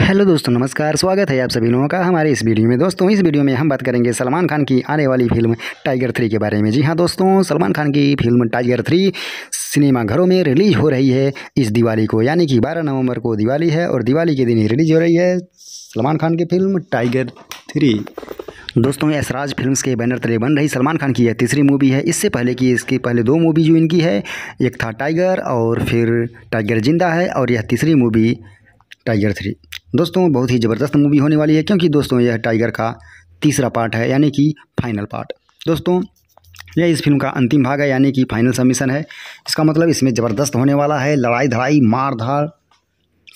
hello दोस्तों नमस्कार स्वागत है आप सभी लोगों का हमारे इस वीडियो में दोस्तों इस वीडियो में हम बात करेंगे सलमान खान की आने वाली फिल्म टाइगर थ्री के बारे में जी हाँ दोस्तों सलमान खान की फिल्म टाइगर थ्री सिनेमाघरों में रिलीज हो रही है इस दिवाली को यानी कि 12 नवंबर को दिवाली है और दिवाली के दिन ही रिलीज हो रही है सलमान खान की फिल्म टाइगर थ्री दोस्तों यसराज फिल्म्स के बैनर तले बन रही सलमान खान की यह तीसरी मूवी है इससे पहले की इसकी पहले दो मूवी जो इनकी है एक था टाइगर और फिर टाइगर जिंदा है और यह तीसरी मूवी टाइगर थ्री दोस्तों बहुत ही ज़बरदस्त मूवी होने वाली है क्योंकि दोस्तों यह टाइगर का तीसरा पार्ट है यानी कि फाइनल पार्ट दोस्तों यह इस फिल्म का अंतिम भाग है यानी कि फाइनल सबमिशन है इसका मतलब इसमें ज़बरदस्त होने वाला है लड़ाई धड़ाई मार धार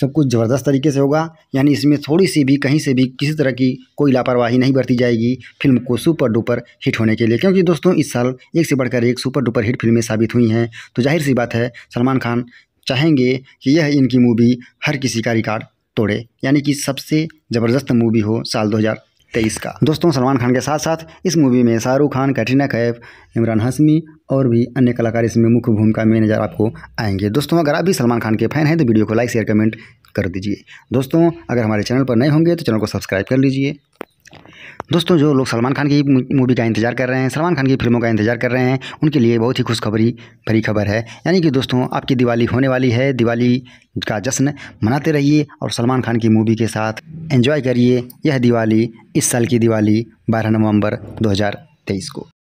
सब कुछ ज़बरदस्त तरीके से होगा यानी इसमें थोड़ी सी भी कहीं से भी किसी तरह की कोई लापरवाही नहीं बरती जाएगी फिल्म को सुपर डुपर हिट होने के लिए क्योंकि दोस्तों इस साल एक से बढ़कर एक सुपर डुपर हिट फिल्में साबित हुई हैं तो जाहिर सी बात है सलमान खान चाहेंगे कि यह इनकी मूवी हर किसी का रिकॉर्ड तोड़े यानी कि सबसे ज़बरदस्त मूवी हो साल 2023 का दोस्तों सलमान खान के साथ साथ इस मूवी में शाहरुख खान कैटरीना कैफ इमरान हाशमी और भी अन्य कलाकार इसमें मुख्य भूमिका में नज़र आपको आएंगे दोस्तों अगर आप भी सलमान खान के फैन हैं तो वीडियो को लाइक शेयर कमेंट कर दीजिए दोस्तों अगर हमारे चैनल पर नए होंगे तो चैनल को सब्सक्राइब कर लीजिए दोस्तों जो लोग सलमान खान की मूवी का इंतजार कर रहे हैं सलमान खान की फिल्मों का इंतजार कर रहे हैं उनके लिए बहुत ही खुशखबरी भरी खबर है यानी कि दोस्तों आपकी दिवाली होने वाली है दिवाली का जश्न मनाते रहिए और सलमान खान की मूवी के साथ एंजॉय करिए यह दिवाली इस साल की दिवाली बारह नवंबर 2023 को